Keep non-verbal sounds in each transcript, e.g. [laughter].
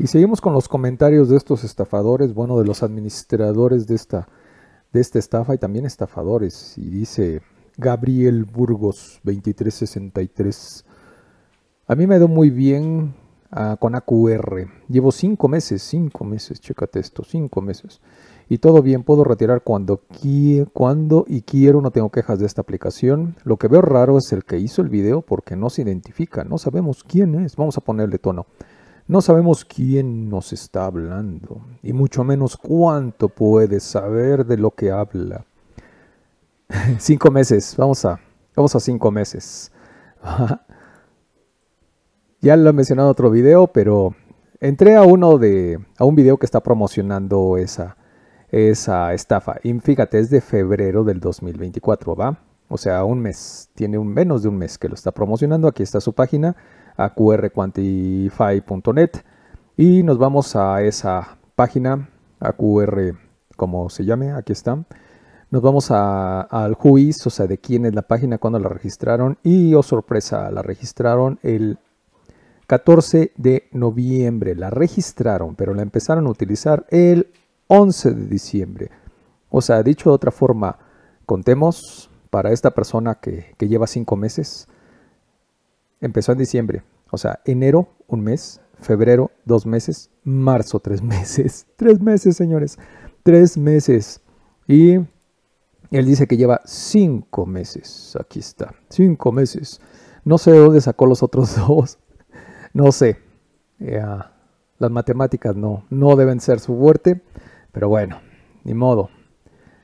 Y seguimos con los comentarios de estos estafadores, bueno, de los administradores de esta, de esta estafa y también estafadores. Y dice Gabriel Burgos 2363. A mí me dio muy bien ah, con AQR. Llevo cinco meses, cinco meses, chécate esto, cinco meses. Y todo bien, puedo retirar cuando, cuando y quiero, no tengo quejas de esta aplicación. Lo que veo raro es el que hizo el video porque no se identifica, no sabemos quién es. Vamos a ponerle tono. No sabemos quién nos está hablando y mucho menos cuánto puede saber de lo que habla. [laughs] cinco meses, vamos a, vamos a cinco meses. [laughs] ya lo he mencionado en otro video, pero entré a uno de, a un video que está promocionando esa, esa estafa. Y fíjate, es de febrero del 2024, ¿va? O sea, un mes, tiene menos de un mes que lo está promocionando. Aquí está su página a qrquantify.net y nos vamos a esa página, a QR, como se llame, aquí está. Nos vamos al juiz, o sea, de quién es la página, cuándo la registraron y, oh sorpresa, la registraron el 14 de noviembre. La registraron, pero la empezaron a utilizar el 11 de diciembre. O sea, dicho de otra forma, contemos para esta persona que, que lleva cinco meses. Empezó en diciembre, o sea, enero un mes, febrero dos meses, marzo [laughs] tres meses. Tres meses, señores. Tres meses. Y él dice que lleva cinco meses. Aquí está. Cinco meses. No sé de dónde sacó los otros [laughs] dos. No sé. Eh, ah, las matemáticas no, no deben ser su fuerte. Pero bueno, ni modo.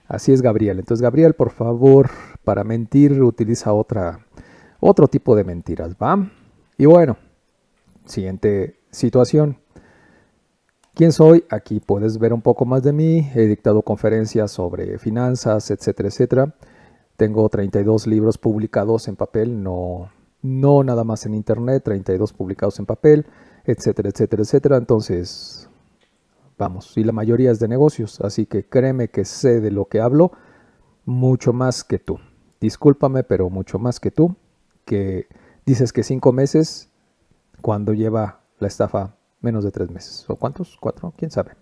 Así es Gabriel. Entonces, Gabriel, por favor, para mentir utiliza otra, otro tipo de mentiras, ¿va? Y bueno, siguiente situación. ¿Quién soy? Aquí puedes ver un poco más de mí. He dictado conferencias sobre finanzas, etcétera, etcétera. Tengo 32 libros publicados en papel, no, no nada más en internet, 32 publicados en papel, etcétera, etcétera, etcétera. Entonces, vamos, y la mayoría es de negocios, así que créeme que sé de lo que hablo mucho más que tú. Discúlpame, pero mucho más que tú, que dices que cinco meses cuando lleva la estafa menos de tres meses. ¿O cuántos? ¿Cuatro? ¿Quién sabe?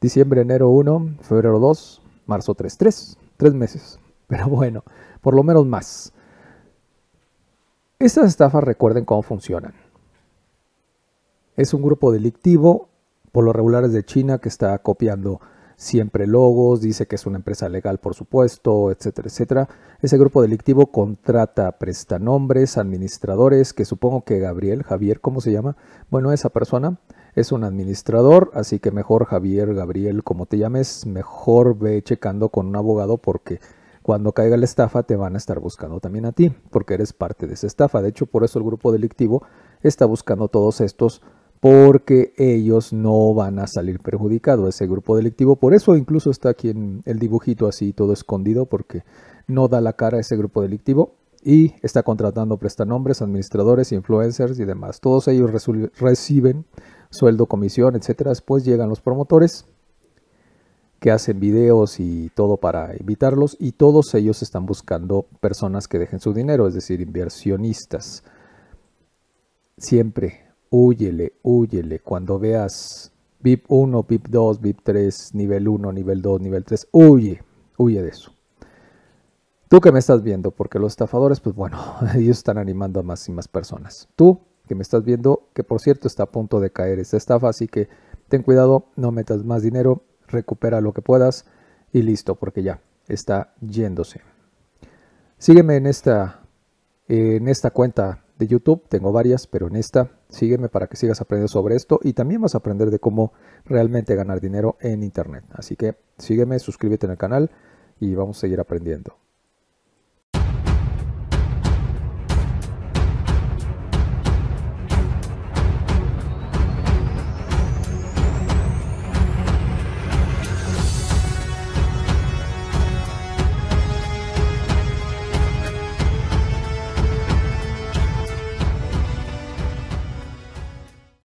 Diciembre, enero 1, febrero 2, marzo 3. Tres, tres meses. [laughs] Pero bueno, por lo menos más. Estas estafas recuerden cómo funcionan. Es un grupo delictivo, por los regulares de China, que está copiando siempre logos, dice que es una empresa legal, por supuesto, etcétera, etcétera. Ese grupo delictivo contrata prestanombres, administradores, que supongo que Gabriel, Javier, ¿cómo se llama? Bueno, esa persona es un administrador, así que mejor Javier, Gabriel, como te llames, mejor ve checando con un abogado porque cuando caiga la estafa te van a estar buscando también a ti, porque eres parte de esa estafa. De hecho, por eso el grupo delictivo está buscando todos estos porque ellos no van a salir perjudicados, ese grupo delictivo. Por eso incluso está aquí en el dibujito así todo escondido, porque no da la cara a ese grupo delictivo y está contratando prestanombres, administradores, influencers y demás. Todos ellos reciben sueldo, comisión, etcétera. Después llegan los promotores que hacen videos y todo para invitarlos y todos ellos están buscando personas que dejen su dinero, es decir, inversionistas. Siempre Húyele, huyele. Cuando veas VIP 1, VIP 2, VIP 3, nivel 1, nivel 2, nivel 3, huye, huye de eso. Tú que me estás viendo, porque los estafadores, pues bueno, [laughs] ellos están animando a más y más personas. Tú que me estás viendo, que por cierto está a punto de caer esta estafa, así que ten cuidado, no metas más dinero, recupera lo que puedas y listo, porque ya está yéndose. Sígueme en esta, en esta cuenta de YouTube, tengo varias, pero en esta sígueme para que sigas aprendiendo sobre esto y también vas a aprender de cómo realmente ganar dinero en Internet. Así que sígueme, suscríbete en el canal y vamos a seguir aprendiendo.